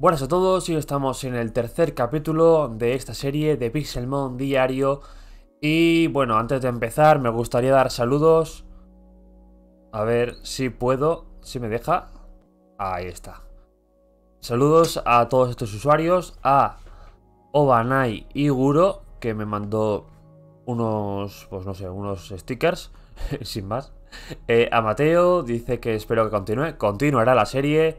Buenas a todos y estamos en el tercer capítulo de esta serie de Pixelmon Diario y bueno, antes de empezar me gustaría dar saludos a ver si puedo, si me deja ahí está saludos a todos estos usuarios a Obanai Iguro que me mandó unos, pues no sé, unos stickers sin más eh, a Mateo dice que espero que continúe, continuará la serie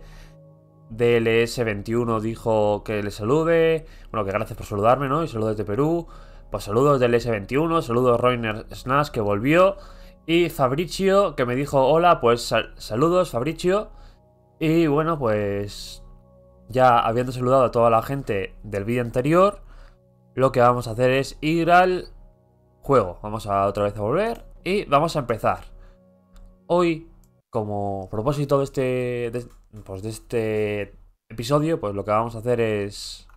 DLS21 dijo que le salude. Bueno, que gracias por saludarme, ¿no? Y saludos de Perú. Pues saludos DLS21, saludos Reiner Snash que volvió. Y Fabricio que me dijo hola, pues saludos Fabricio. Y bueno, pues ya habiendo saludado a toda la gente del vídeo anterior, lo que vamos a hacer es ir al juego. Vamos a otra vez a volver y vamos a empezar. Hoy, como propósito de este, pues de este episodio, pues lo que vamos a hacer es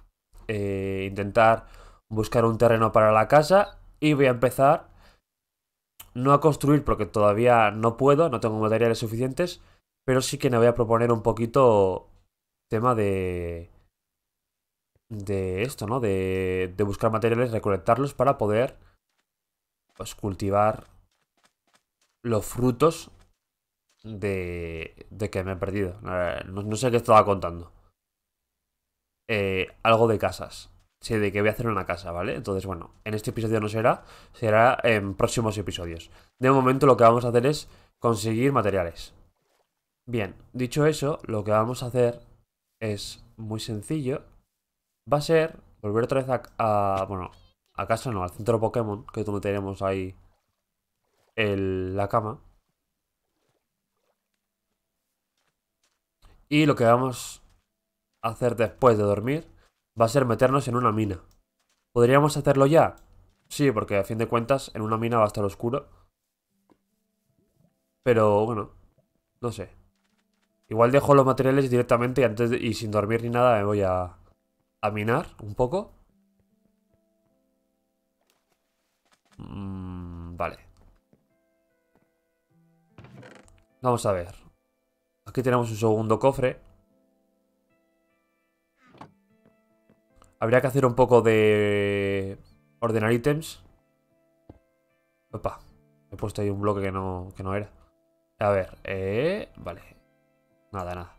eh, intentar buscar un terreno para la casa y voy a empezar no a construir porque todavía no puedo, no tengo materiales suficientes, pero sí que me voy a proponer un poquito tema de de esto, ¿no? De, de buscar materiales, recolectarlos para poder pues cultivar los frutos de, de que me he perdido. No, sé qué estaba contando. Eh, algo de casas. Sí, de que voy a hacer una casa, ¿vale? Entonces, bueno, en este episodio no será, será en próximos episodios. De momento lo que vamos a hacer es conseguir materiales. Bien, dicho eso, lo que vamos a hacer es muy sencillo. Va a ser volver otra vez a, bueno, a casa no, al centro Pokémon, que tú donde tenemos ahí la cama. Y lo que vamos a hacer después de dormir va a ser meternos en una mina. ¿Podríamos hacerlo ya? Sí, porque a fin de cuentas en una mina va a estar oscuro. Pero bueno, no sé. Igual dejo los materiales directamente y, antes y sin dormir ni nada me voy a, minar un poco. Mm, vale. Vamos a ver. Aquí tenemos un segundo cofre. Habría que hacer un poco de... Ordenar ítems. Opa. He puesto ahí un bloque que no, no era. A ver. Eh, vale. Nada, nada.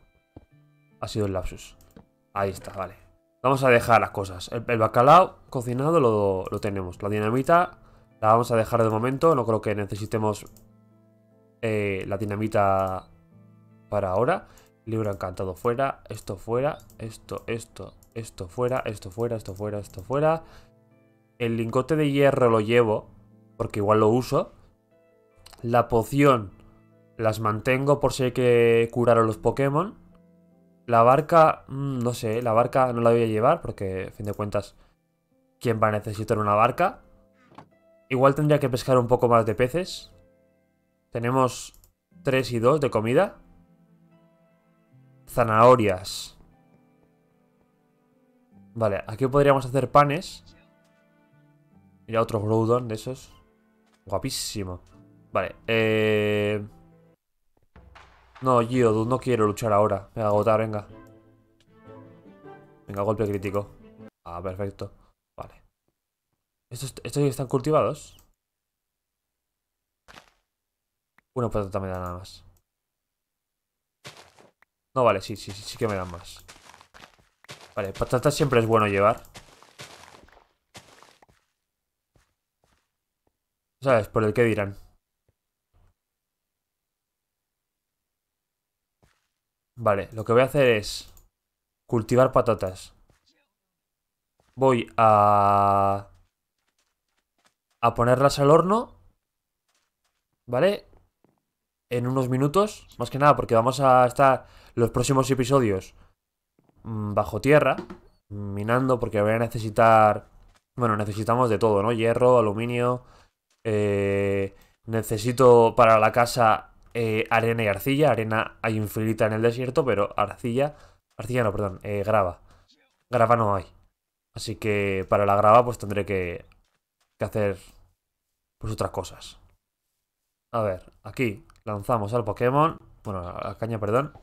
Ha sido el lapsus. Ahí está, vale. Vamos a dejar las cosas. El, bacalao cocinado lo, lo, tenemos. La dinamita la vamos a dejar de momento. No creo que necesitemos eh, la dinamita para ahora. Libro encantado fuera, esto fuera, esto, esto, esto fuera, esto fuera, esto fuera, esto fuera. El lingote de hierro lo llevo, porque igual lo uso. La poción las mantengo por si hay que curar a los Pokémon. La barca, mm, no sé, la barca no la voy a llevar porque, a fin de cuentas, ¿quién va a necesitar una barca? Igual tendría que pescar un poco más de peces. Tenemos 3 y 2 de comida zanahorias. Vale, aquí podríamos hacer panes. Mira, otro Groudon de esos. Guapísimo. Vale, eh... No, Gio, no quiero luchar ahora. Me agota venga. Venga, golpe crítico. Ah, perfecto. Vale. ¿Estos, están cultivados? uno patata también da nada más. No, vale, sí, sí, sí, sí que me dan más. Vale, patatas siempre es bueno llevar. ¿Sabes? Por el qué dirán. Vale, lo que voy a hacer es cultivar patatas. Voy a... a ponerlas al horno. ¿Vale? en unos minutos, más que nada porque vamos a estar los próximos episodios mm, bajo tierra, minando porque voy a necesitar, bueno, necesitamos de todo, ¿no? Hierro, aluminio, eh, necesito para la casa eh, arena y arcilla, arena hay infinita en el desierto, pero arcilla, arcilla no, perdón, eh, grava, grava no hay. Así que para la grava pues tendré que, que hacer pues otras cosas. A ver, aquí Lanzamos al Pokémon. Bueno, a la caña, perdón.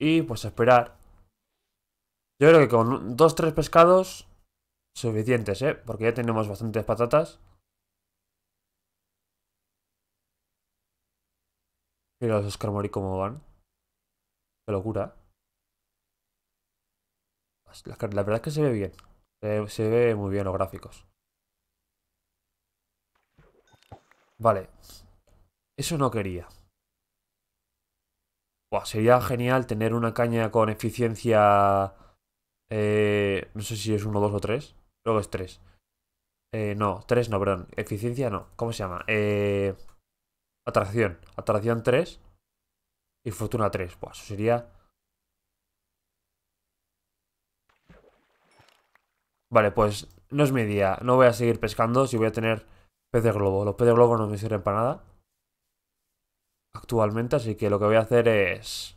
Y pues esperar. Yo creo que con dos, tres pescados suficientes, ¿eh? Porque ya tenemos bastantes patatas. Mira los Skarmory cómo van. Qué locura. La, verdad es que se ve bien. se ve muy bien los gráficos. Vale. Eso no quería. Buah, sería genial tener una caña con eficiencia... Eh, no sé si es 1, 2 o 3. Creo que es 3. Eh, no, 3 no, perdón. Eficiencia no. ¿Cómo se llama? Eh, atracción. Atracción 3. Y fortuna 3. Buah, eso sería... Vale, pues no es mi día. No voy a seguir pescando si voy a tener Pez de globo. Los pez de globo no me sirven para nada. Actualmente, así que lo que voy a hacer es...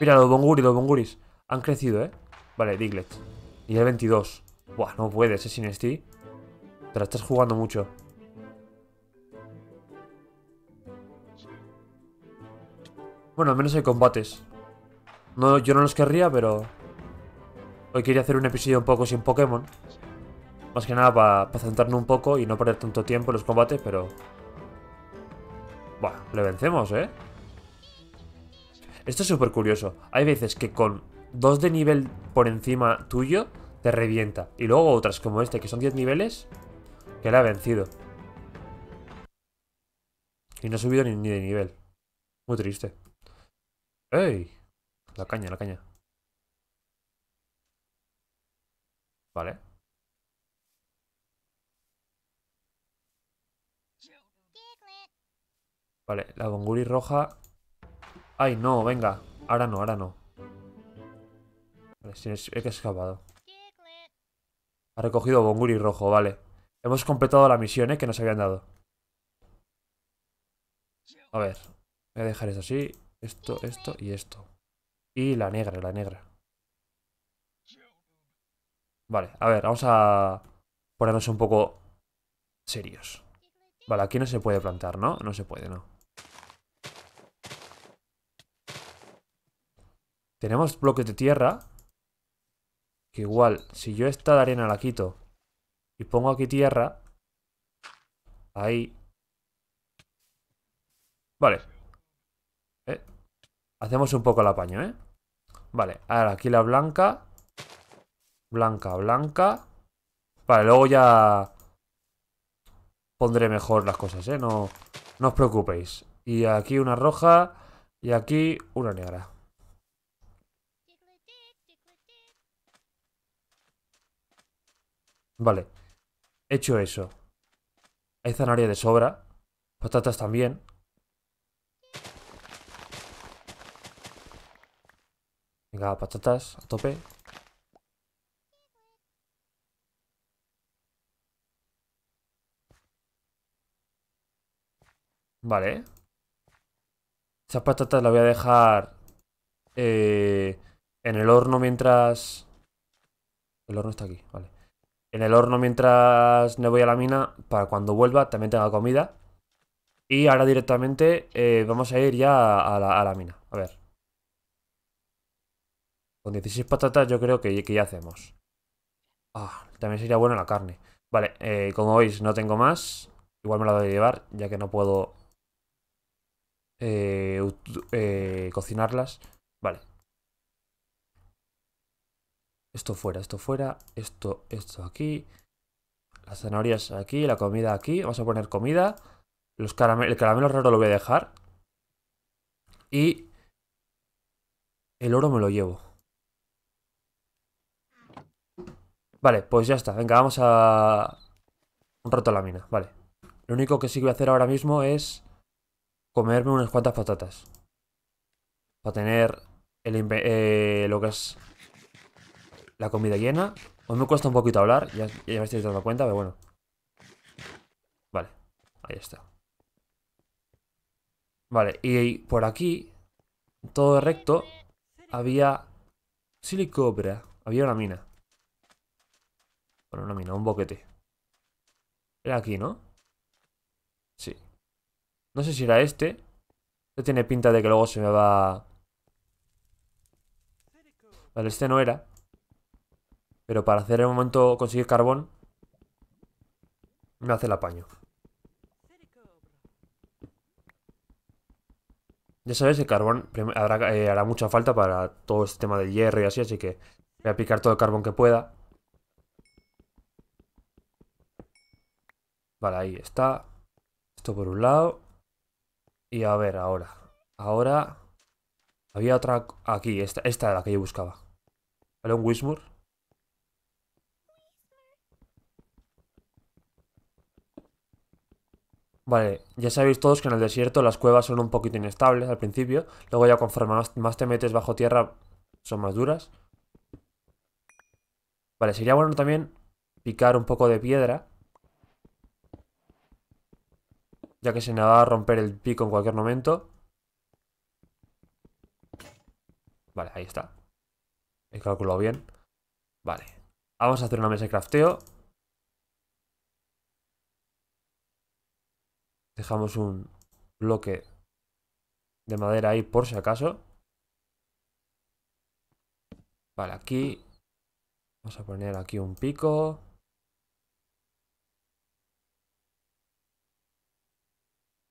Mira, los bonguris, los bonguris. Han crecido, ¿eh? Vale, Diglett. Nivel 22. Buah, no puedes, ¿eh, Sinesti? Te la estás jugando mucho. Bueno, al menos hay combates. No, yo no los querría, pero... Hoy quería hacer un episodio un poco sin Pokémon. Más que nada para pa un poco y no perder tanto tiempo en los combates, pero... Bueno, le vencemos, ¿eh? Esto es súper curioso. Hay veces que con dos de nivel por encima tuyo, te revienta. Y luego otras como este, que son 10 niveles, que le ha vencido. Y no ha subido ni, ni de nivel. Muy triste. ¡Ey! La caña, la caña. Vale. Vale, la Bonguri roja. ¡Ay, no! Venga. Ahora no, ahora no. Vale, se he escapado. Ha recogido Bonguri rojo, vale. Hemos completado la misión, ¿eh? Que nos habían dado. A ver. Voy a dejar eso así. Esto, esto y esto. Y la negra, la negra. Vale, a ver, vamos a ponernos un poco serios. Vale, aquí no se puede plantar, ¿no? No se puede, no. Tenemos bloques de tierra. Que igual, si yo esta de arena la quito y pongo aquí tierra. Ahí. Vale. Eh, hacemos un poco el apaño, ¿eh? Vale, ahora aquí la blanca. Blanca, blanca. Vale, luego ya pondré mejor las cosas, ¿eh? No, no os preocupéis. Y aquí una roja y aquí una negra. Vale. Hecho eso. Hay zanahoria de sobra. Patatas también. Venga, patatas, a tope. Vale. Estas patatas las voy a dejar eh, en el horno mientras... El horno está aquí, vale en el horno mientras me voy a la mina, para cuando vuelva también tenga comida. Y ahora directamente eh, vamos a ir ya a la, mina. A ver. Con 16 patatas yo creo que, ya hacemos. Ah, también sería buena la carne. Vale, eh, como veis no tengo más. Igual me la voy a llevar, ya que no puedo eh, cocinarlas. Vale, esto fuera, esto fuera, esto, esto aquí. Las zanahorias aquí, la comida aquí. Vamos a poner comida. Los el caramelo raro lo voy a dejar. Y el oro me lo llevo. Vale, pues ya está. Venga, vamos a... Un rato a la mina, vale. Lo único que sí que voy a hacer ahora mismo es... Comerme unas cuantas patatas. Para tener el, eh, lo que es la comida llena. Os me cuesta un poquito hablar, ya, me estoy dando cuenta, pero bueno. Vale, ahí está. Vale, y, por aquí, todo recto, había silicobra. Había una mina. Bueno, una mina, un boquete. Era aquí, ¿no? Sí. No sé si era este. Este tiene pinta de que luego se me va... Vale, este no era. Pero para hacer el momento conseguir carbón, me hace el apaño. Ya sabes, el carbón eh, hará mucha falta para todo este tema de hierro y así, así que voy a picar todo el carbón que pueda. Vale, ahí está. Esto por un lado. Y a ver, ahora. Ahora... Había otra... Aquí, esta, esta la que yo buscaba. ¿Vale? Un Wismur. Vale, ya sabéis todos que en el desierto las cuevas son un poquito inestables al principio, luego ya conforme más, te metes bajo tierra son más duras. Vale, sería bueno también picar un poco de piedra, ya que se me va a romper el pico en cualquier momento. Vale, ahí está. He calculado bien. Vale. Vamos a hacer una mesa de crafteo. Dejamos un bloque de madera ahí por si acaso. Vale, aquí vamos a poner aquí un pico.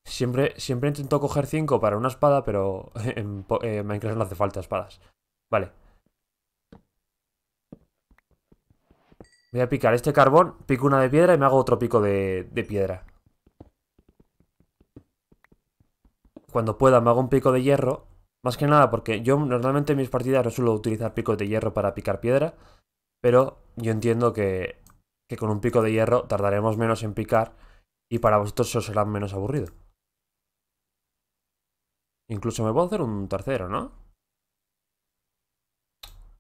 Siempre, siempre intento coger cinco para una espada, pero eh, en, Minecraft no hace falta espadas. Vale. Voy a picar este carbón, pico una de piedra y me hago otro pico de, de piedra. cuando pueda me hago un pico de hierro. Más que nada porque yo normalmente en mis partidas no suelo utilizar picos de hierro para picar piedra. Pero yo entiendo que, que con un pico de hierro tardaremos menos en picar y para vosotros eso será menos aburrido. Incluso me puedo hacer un tercero, ¿no?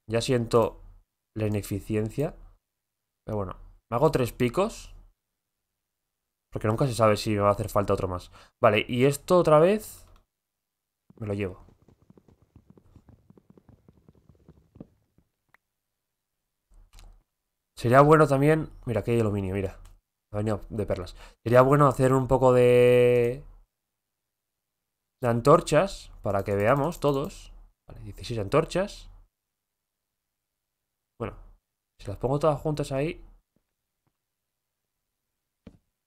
Ya siento la ineficiencia. Pero bueno, me hago tres picos. Porque nunca se sabe si me va a hacer falta otro más. Vale, y esto otra vez... Me lo llevo. Sería bueno también... Mira, aquí hay aluminio, mira. Ha venido de perlas. Sería bueno hacer un poco de... De antorchas, para que veamos todos. Vale, 16 antorchas. Bueno, si las pongo todas juntas ahí...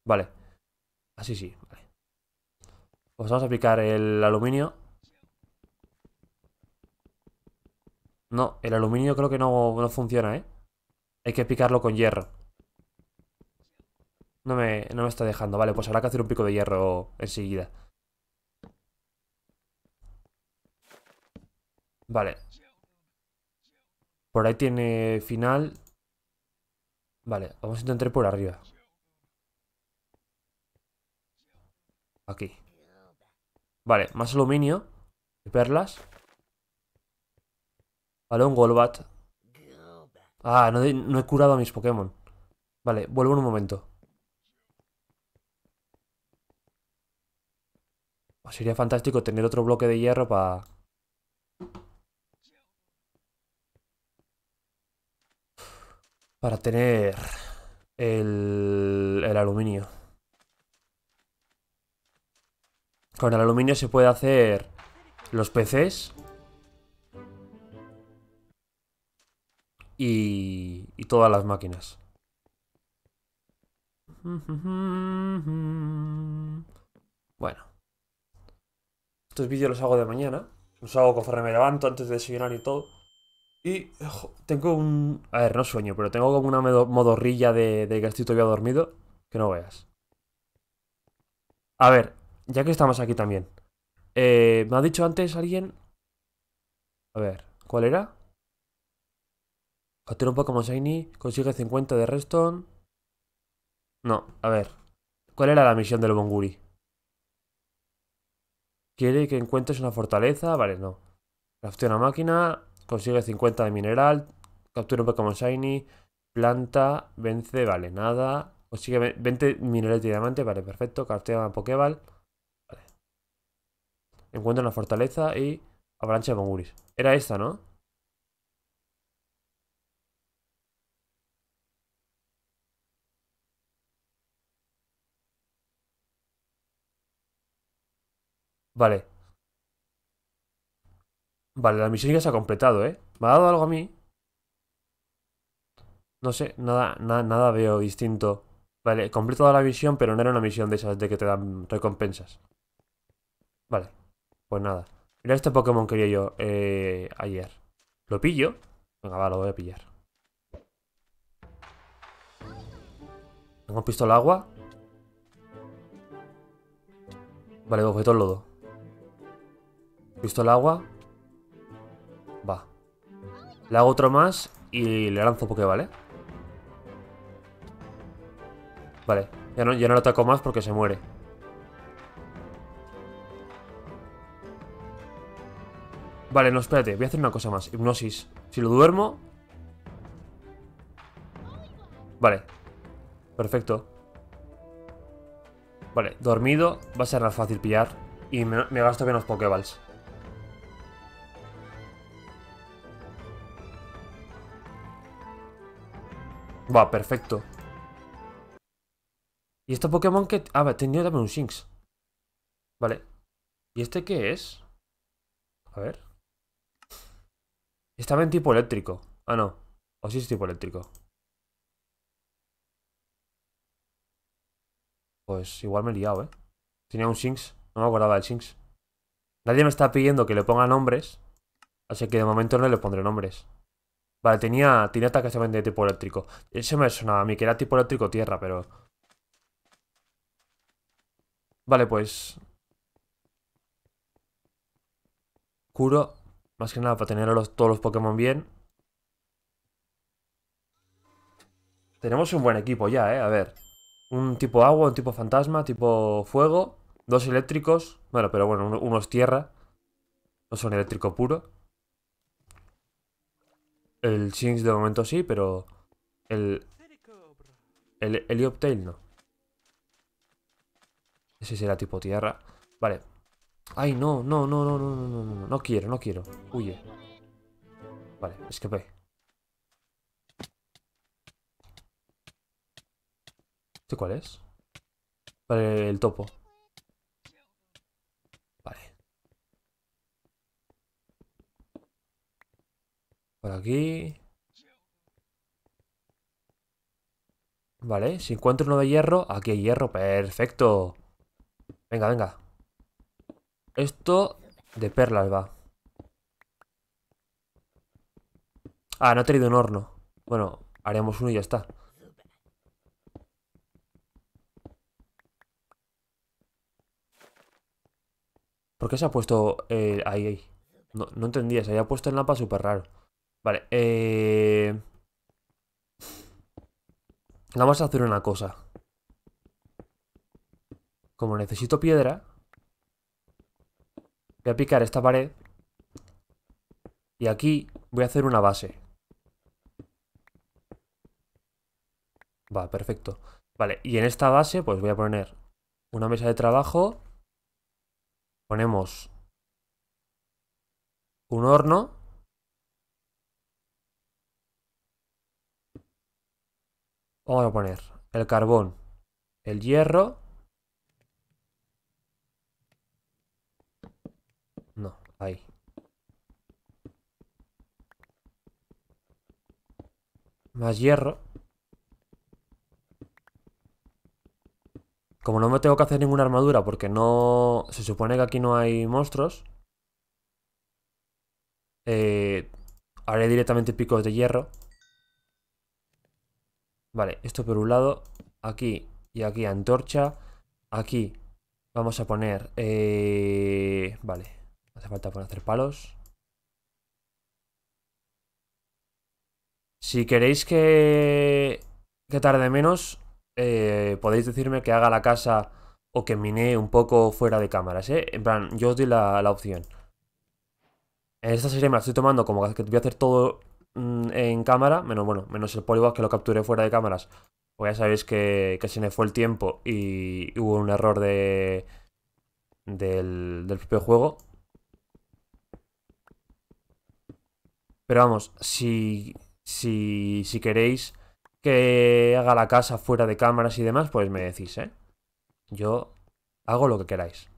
Vale. Así sí, vale. Pues vamos a aplicar el aluminio No, el aluminio creo que no, funciona, ¿eh? Hay que picarlo con hierro. No me, no me está dejando. Vale, pues habrá que hacer un pico de hierro enseguida. Vale. Por ahí tiene final. Vale, vamos a intentar por arriba. Aquí. Vale, más aluminio y perlas. Vale, un Golbat. Ah, no, he curado a mis Pokémon. Vale, vuelvo en un momento. Pues sería fantástico tener otro bloque de hierro para... Para tener el, el aluminio. Con el aluminio se puede hacer los PCs y, todas las máquinas. Bueno. Estos vídeos los hago de mañana. Los hago conforme me levanto antes de desayunar y todo. Y tengo un... A ver, no sueño, pero tengo como una modorrilla de, gastito que estoy dormido. Que no veas. A ver, ya que estamos aquí también. Eh, me ha dicho antes alguien... A ver, ¿cuál era? Captura un Pokémon Shiny, consigue 50 de Reston. No, a ver. ¿Cuál era la misión del Bonguri? Quiere que encuentres una fortaleza. Vale, no. Captura una máquina, consigue 50 de mineral, captura un Pokémon Shiny, planta, vence, vale, nada. Consigue 20 minerales de diamante, vale, perfecto. captura una Pokéball. Vale. Encuentra una fortaleza y avalancha de Bonguris. Era esta, ¿no? Vale. Vale, la misión ya se ha completado, ¿eh? ¿Me ha dado algo a mí? No sé, nada, nada, veo distinto. Vale, completado la misión, pero no era una misión de esas de que te dan recompensas. Vale, pues nada. Mira este Pokémon que quería yo eh, ayer. ¿Lo pillo? Venga, va, lo voy a pillar. Tengo un agua? Vale, pues objeto lodo. Visto el agua. Va. Le hago otro más y le lanzo Poké, ¿vale? Vale. Ya no, lo ataco más porque se muere. Vale, no, espérate. Voy a hacer una cosa más. Hipnosis. Si lo duermo... Vale. Perfecto. Vale, dormido. Va a ser más fácil pillar. Y me, gasto menos pokeballs Va, perfecto. ¿Y este Pokémon que... Ah, tenía también un Shinx. Vale. ¿Y este qué es? A ver. Estaba en tipo eléctrico. Ah, no. O sí es tipo eléctrico. Pues igual me he liado, ¿eh? Tenía un Shinx. No me acordaba del Shinx. Nadie me está pidiendo que le ponga nombres. Así que de momento no le pondré nombres. Vale, tenía, tenía ataques también de tipo eléctrico. Ese me sonaba a mí, que era tipo eléctrico tierra, pero... Vale, pues... Curo. Más que nada para tener todos los Pokémon bien. Tenemos un buen equipo ya, ¿eh? A ver. Un tipo agua, un tipo fantasma, tipo fuego. Dos eléctricos. Bueno, pero bueno, uno, es tierra. No son eléctrico puro. El Shinx de momento sí, pero el... El Helioptail no. Ese será tipo tierra. Vale. Ay, no, no, no, no, no, no, no, no. No quiero, no quiero. Huye. Vale, escapé. ¿Este cuál es? Vale, el topo. aquí. Vale, si encuentro uno de hierro, aquí hay hierro, perfecto. Venga, venga. Esto de perlas va. Ah, no ha tenido un horno. Bueno, haremos uno y ya está. ¿Por qué se ha puesto eh, ahí, ahí? No, entendía, se había puesto el mapa súper raro. Vale, eh, Vamos a hacer una cosa. Como necesito piedra, voy a picar esta pared. Y aquí voy a hacer una base. Va, perfecto. Vale, y en esta base pues voy a poner una mesa de trabajo. Ponemos un horno. Vamos a poner el carbón, el hierro. No, ahí. Más hierro. Como no me tengo que hacer ninguna armadura porque no... Se supone que aquí no hay monstruos. Eh, haré directamente picos de hierro. Vale, esto por un lado, aquí y aquí antorcha, aquí vamos a poner, eh, vale, hace falta poner hacer palos. Si queréis que, que tarde menos, eh, podéis decirme que haga la casa o que mine un poco fuera de cámaras, ¿eh? En plan, yo os doy la, la opción. En esta serie me la estoy tomando como que voy a hacer todo Mm, en cámara, menos bueno, menos el polígono que lo capturé fuera de cámaras. Pues ya sabéis que, se me fue el tiempo y hubo un error de del, propio juego. Pero vamos, si, si, si queréis que haga la casa fuera de cámaras y demás, pues me decís, ¿eh? Yo hago lo que queráis.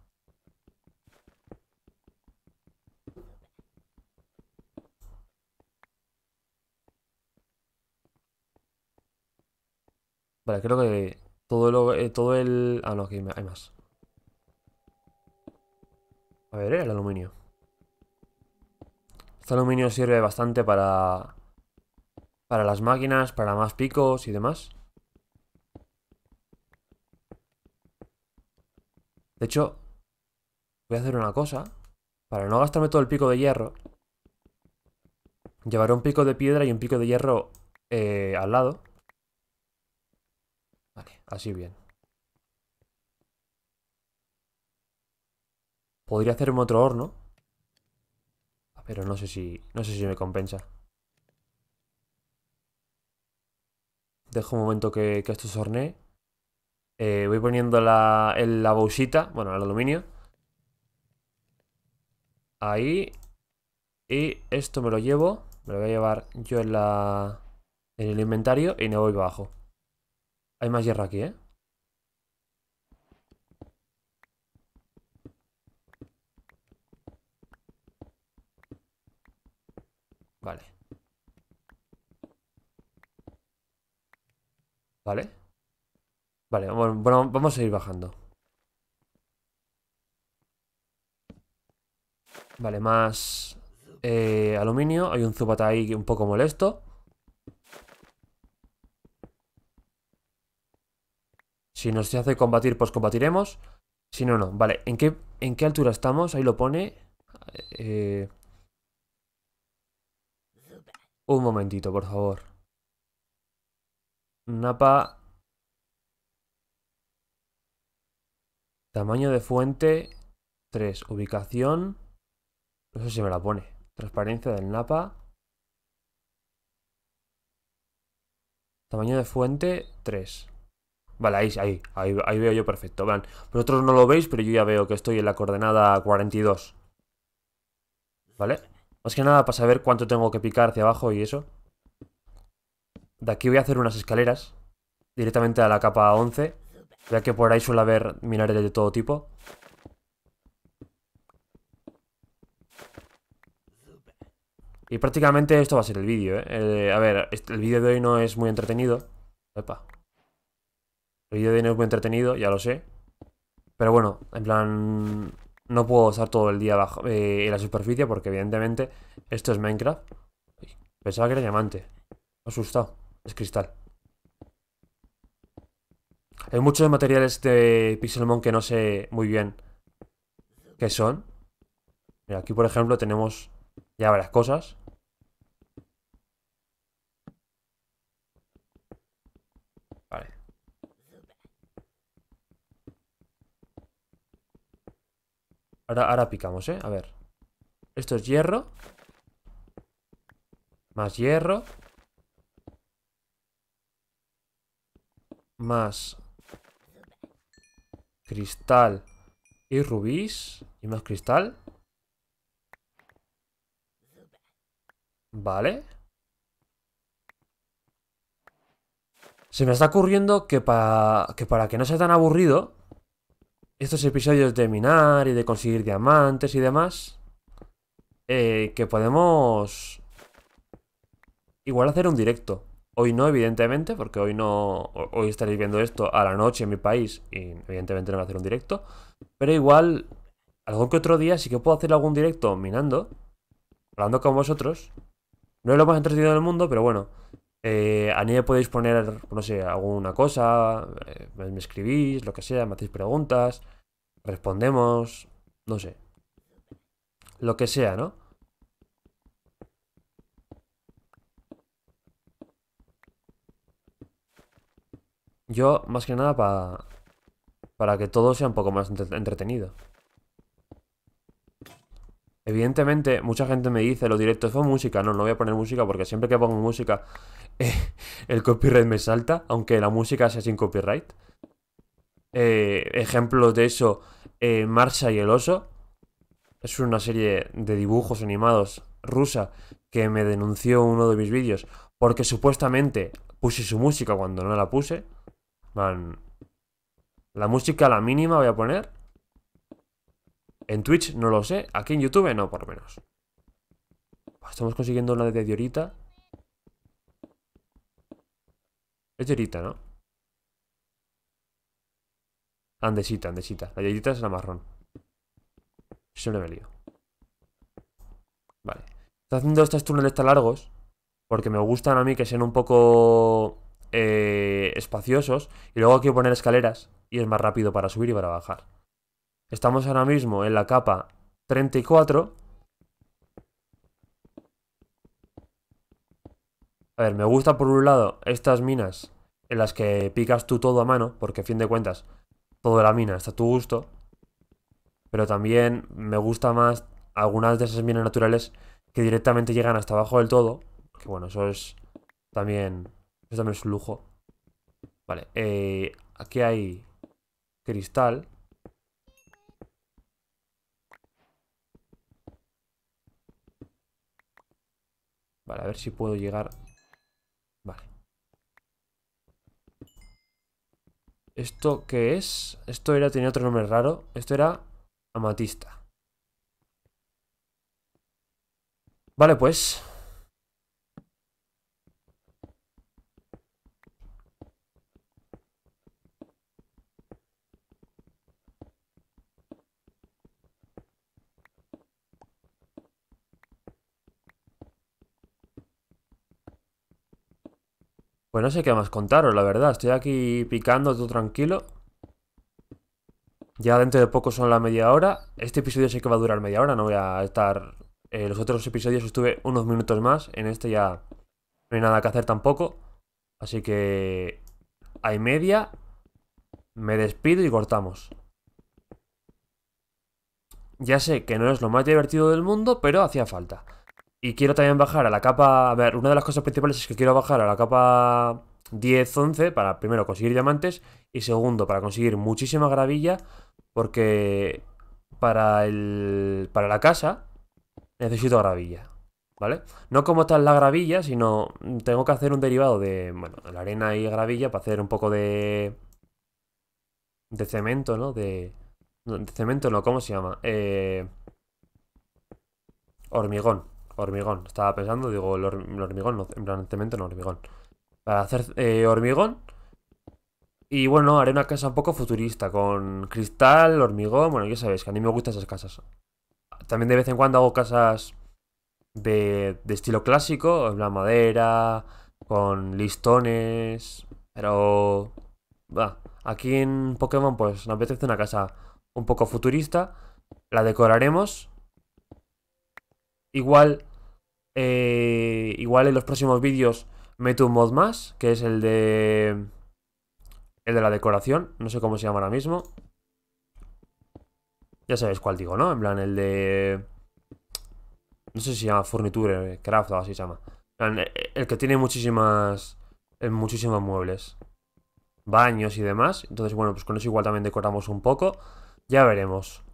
creo que todo, eh, todo el... Ah, no, aquí hay más. A ver, el aluminio. Este aluminio sirve bastante para... Para las máquinas, para más picos y demás. De hecho, voy a hacer una cosa. Para no gastarme todo el pico de hierro, llevaré un pico de piedra y un pico de hierro eh, al lado. Así bien. Podría hacerme otro horno. Ah, pero no sé si. No sé si me compensa. Dejo un momento que, esto se hornee. Eh, voy poniendo la, la bolsita, bueno, el aluminio. Ahí. Y esto me lo llevo. Me lo voy a llevar yo en la. En el inventario y me voy abajo. Hay más hierro aquí, ¿eh? Vale. Vale. Vale, bueno, vamos a ir bajando. Vale, más eh, aluminio. Hay un Zubat ahí un poco molesto. Si nos hace combatir, pues combatiremos. Si no, no. Vale, ¿en qué, en qué altura estamos? Ahí lo pone. Eh, un momentito, por favor. Napa. Tamaño de fuente. 3. Ubicación. No sé si me la pone. Transparencia del Napa. Tamaño de fuente, 3. Vale, ahí, ahí, veo yo perfecto. Van. Vosotros no lo veis, pero yo ya veo que estoy en la coordenada 42. ¿Vale? Más que nada para saber cuánto tengo que picar hacia abajo y eso. De aquí voy a hacer unas escaleras. Directamente a la capa 11. Ya que por ahí suele haber minerales de todo tipo. Y prácticamente esto va a ser el vídeo, ¿eh? Eh, A ver, este, el vídeo de hoy no es muy entretenido. Epa. El vídeo de es muy entretenido, ya lo sé. Pero bueno, en plan, no puedo estar todo el día bajo, eh, en la superficie porque evidentemente esto es Minecraft. Pensaba que era diamante. Asustado. Es cristal. Hay muchos materiales de Pixelmon que no sé muy bien qué son. Mira, aquí por ejemplo tenemos ya varias cosas. Ahora, picamos, ¿eh? A ver. Esto es hierro. Más hierro. Más cristal y rubíes Y más cristal. Vale. Se me está ocurriendo que para que, para que no sea tan aburrido, estos episodios de minar y de conseguir diamantes y demás, eh, que podemos igual hacer un directo. Hoy no, evidentemente, porque hoy no. Hoy estaréis viendo esto a la noche en mi país y evidentemente no voy a hacer un directo. Pero igual, algún que otro día sí que puedo hacer algún directo minando, hablando con vosotros. No es lo más entretenido del mundo, pero bueno, eh, mí me podéis poner, no sé, alguna cosa, eh, me escribís, lo que sea, me hacéis preguntas, respondemos, no sé. Lo que sea, ¿no? Yo, más que nada, para para que todo sea un poco más entretenido. Evidentemente, mucha gente me dice, los directos son música. No, no voy a poner música porque siempre que pongo música, el copyright me salta, aunque la música sea sin copyright. Eh, ejemplos de eso, eh, marcha y el oso. Es una serie de dibujos animados rusa que me denunció uno de mis vídeos porque supuestamente puse su música cuando no la puse. van la música a la mínima voy a poner en Twitch no lo sé, aquí en YouTube no, por lo menos. Estamos consiguiendo una de Diorita. Es Diorita, ¿no? Andesita, andesita. La Diorita es la marrón. Siempre me lío. Vale. Está haciendo estos túneles tan largos porque me gustan a mí que sean un poco eh, espaciosos y luego quiero poner escaleras y es más rápido para subir y para bajar. Estamos ahora mismo en la capa 34. A ver, me gusta por un lado estas minas en las que picas tú todo a mano, porque a fin de cuentas, toda la mina está a tu gusto. Pero también me gusta más algunas de esas minas naturales que directamente llegan hasta abajo del todo. Que bueno, eso es también, eso también es un lujo. Vale, eh, aquí hay cristal. para a ver si puedo llegar... Vale. ¿Esto qué es? Esto era, tenía otro nombre raro. Esto era amatista. Vale, pues Pues no sé qué más contaros, la verdad. Estoy aquí picando, todo tranquilo. Ya dentro de poco son la media hora. Este episodio sí que va a durar media hora, no voy a estar... Eh, los otros episodios estuve unos minutos más, en este ya no hay nada que hacer tampoco. Así que... Hay media. Me despido y cortamos. Ya sé que no es lo más divertido del mundo, pero hacía falta. Y quiero también bajar a la capa... A ver, una de las cosas principales es que quiero bajar a la capa 10, 11 para primero conseguir diamantes y segundo para conseguir muchísima gravilla porque para, el, para la casa necesito gravilla, ¿vale? No como tal la gravilla, sino tengo que hacer un derivado de, bueno, la arena y gravilla para hacer un poco de... de cemento, ¿no? De, cemento no, ¿cómo se llama? Eh, hormigón hormigón. Estaba pensando, digo, el hormigón, no, en no, hormigón. Para hacer eh, hormigón. Y bueno, haré una casa un poco futurista, con cristal, hormigón, bueno, ya sabéis, que a mí me gustan esas casas. También de vez en cuando hago casas de, estilo clásico, en la madera, con listones, pero... Va. aquí en Pokémon pues nos apetece una casa un poco futurista, la decoraremos. Igual eh, igual en los próximos vídeos meto un mod más, que es el de... El de la decoración, no sé cómo se llama ahora mismo. Ya sabéis cuál digo, ¿no? En plan, el de... No sé si se llama Furniture, Craft o así se llama. E, e, el que tiene muchísimas... Eh, muchísimos muebles. Baños y demás. Entonces, bueno, pues con eso igual también decoramos un poco. Ya veremos.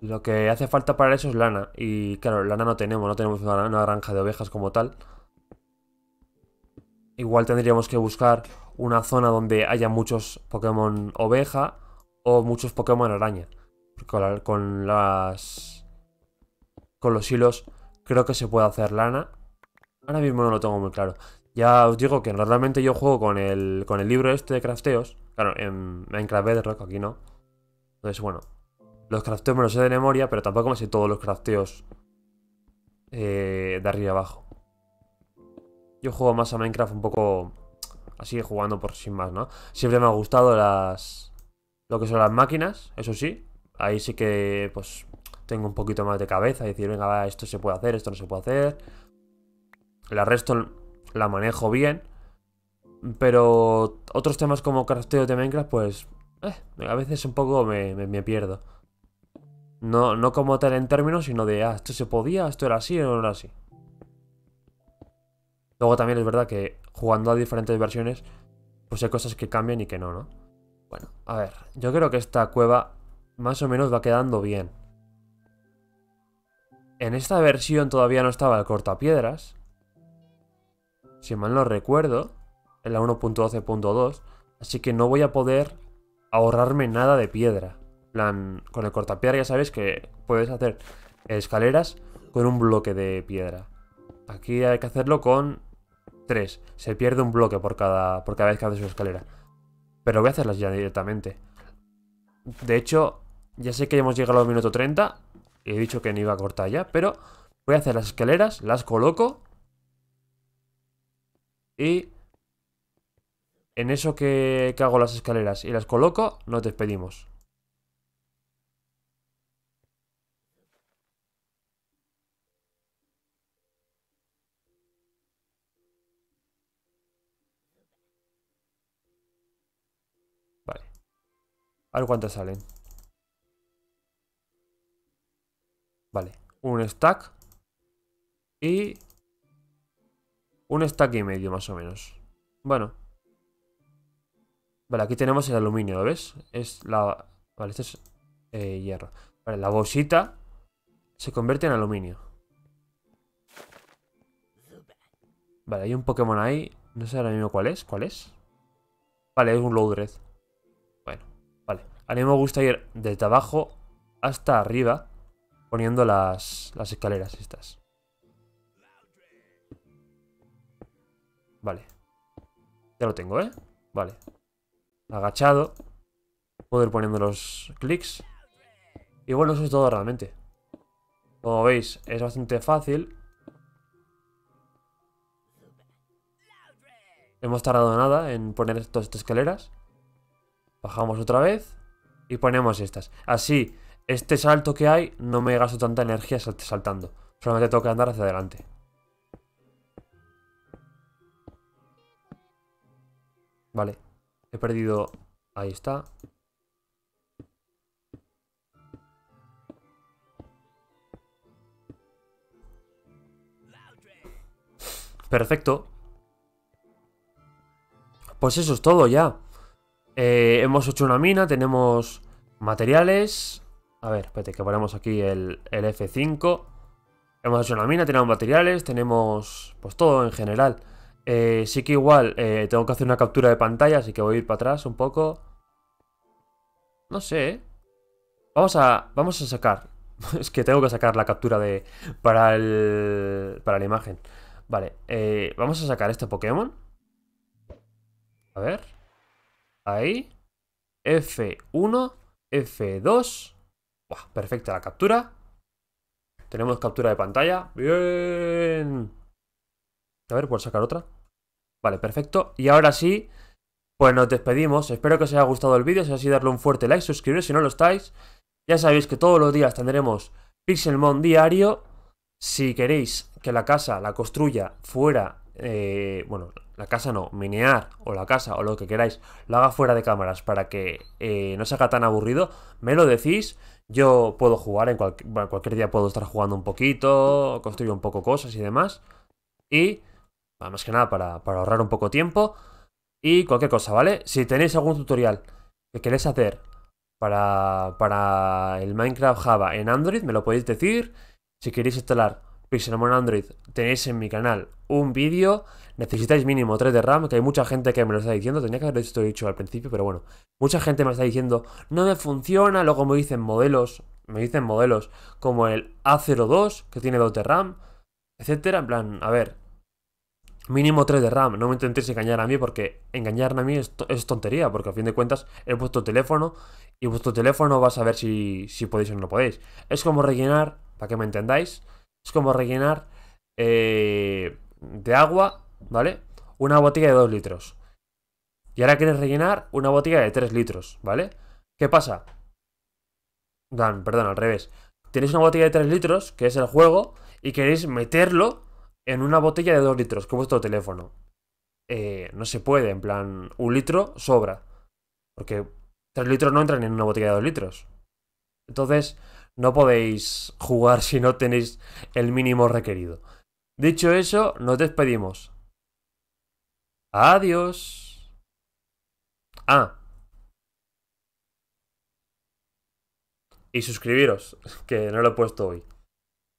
Lo que hace falta para eso es lana. Y claro, lana no tenemos, no tenemos una, granja de ovejas como tal. Igual tendríamos que buscar una zona donde haya muchos Pokémon oveja o muchos Pokémon araña. Con, con las... Con los hilos creo que se puede hacer lana. Ahora mismo no lo tengo muy claro. Ya os digo que realmente yo juego con el, con el libro este de crafteos. Claro, en Minecraft Bedrock, aquí no. Entonces, bueno, los crafteos me los sé de memoria, pero tampoco me sé todos los crafteos eh, de arriba abajo. Yo juego más a Minecraft un poco así, jugando por sin más, ¿no? Siempre me ha gustado las lo que son las máquinas, eso sí. Ahí sí que, pues, tengo un poquito más de cabeza. Decir, venga, esto se puede hacer, esto no se puede hacer. La resto la manejo bien. Pero otros temas como crafteo de Minecraft, pues, eh, a veces un poco me pierdo. No, como tal en términos, sino de, ah, esto se podía, esto era así o no era así. Luego también es verdad que jugando a diferentes versiones, pues hay cosas que cambian y que no, ¿no? Bueno, a ver, yo creo que esta cueva más o menos va quedando bien. En esta versión todavía no estaba el cortapiedras. Si mal no recuerdo, en la 1.12.2, así que no voy a poder ahorrarme nada de piedra plan, con el cortapiedra ya sabéis que puedes hacer escaleras con un bloque de piedra. Aquí hay que hacerlo con tres. Se pierde un bloque por cada, por cada vez que haces una escalera. Pero voy a hacerlas ya directamente. De hecho, ya sé que hemos llegado al minuto 30. Y he dicho que no iba a cortar ya, pero voy a hacer las escaleras, las coloco. Y en eso que, que hago las escaleras y las coloco, nos despedimos. A ver cuántas salen. Vale, un stack y un stack y medio más o menos. Bueno. Vale, aquí tenemos el aluminio, ¿lo ves? Es la... Vale, este es eh, hierro. Vale, la bolsita se convierte en aluminio. Vale, hay un Pokémon ahí. No sé ahora mismo cuál es. ¿Cuál es? Vale, es un Loudred. A mí me gusta ir desde abajo hasta arriba poniendo las, escaleras estas. Vale. Ya lo tengo, ¿eh? Vale. Agachado. Puedo ir poniendo los clics. Y bueno, eso es todo realmente. Como veis, es bastante fácil. Hemos tardado nada en poner estas escaleras. Bajamos otra vez y ponemos estas. Así, este salto que hay, no me gasto tanta energía saltando. Solamente tengo que andar hacia adelante. Vale, he perdido... Ahí está. Perfecto. Pues eso es todo ya. Eh, hemos hecho una mina, tenemos materiales. A ver, espérate, que ponemos aquí el, F5. Hemos hecho una mina, tenemos materiales, tenemos pues todo en general. Eh, sí que igual eh, tengo que hacer una captura de pantalla, así que voy a ir para atrás un poco. No sé. Vamos a, vamos a sacar. es que tengo que sacar la captura de para, el, para la imagen. Vale, vamos a sacar este Pokémon. A ver. Ahí. F1, F2. perfecta la captura. Tenemos captura de pantalla. Bien. A ver, ¿puedo sacar otra? Vale, perfecto. Y ahora sí, pues nos despedimos. Espero que os haya gustado el vídeo. Si es así, darle un fuerte like, suscribiros si no lo estáis. Ya sabéis que todos los días tendremos Pixelmon diario. Si queréis que la casa la construya fuera, eh, bueno, la casa no, minear o la casa o lo que queráis, lo haga fuera de cámaras para que eh, no se haga tan aburrido, me lo decís. Yo puedo jugar, en cualquier día puedo estar jugando un poquito, Construir un poco cosas y demás. Y, más que nada, para, ahorrar un poco tiempo. Y cualquier cosa, ¿vale? Si tenéis algún tutorial que queréis hacer para, para el Minecraft Java en Android, me lo podéis decir. Si queréis instalar Pixelmon Android, tenéis en mi canal un vídeo necesitáis mínimo 3 de RAM, que hay mucha gente que me lo está diciendo, tenía que haber esto dicho al principio, pero bueno, mucha gente me está diciendo, no me funciona, luego me dicen modelos, me dicen modelos como el A02, que tiene 2 de RAM, etcétera, en plan, a ver, mínimo 3 de RAM, no me intentéis engañar a mí, porque engañarme a mí es, tontería, porque a fin de cuentas He puesto teléfono, y vuestro teléfono va a saber si, podéis o no podéis. Es como rellenar, para que me entendáis, es como rellenar... Eh, de agua ¿vale? Una botella de 2 litros. Y ahora quieres rellenar una botella de 3 litros, ¿vale? ¿Qué pasa? Dan, perdón, al revés. Tenéis una botella de 3 litros, que es el juego, y queréis meterlo en una botella de 2 litros, que es vuestro teléfono. Eh, no se puede, en plan, un litro sobra. Porque 3 litros no entran en una botella de 2 litros. Entonces, no podéis jugar si no tenéis el mínimo requerido. Dicho eso, nos despedimos. Adiós. Ah. Y suscribiros, que no lo he puesto hoy.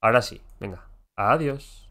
Ahora sí, venga. Adiós.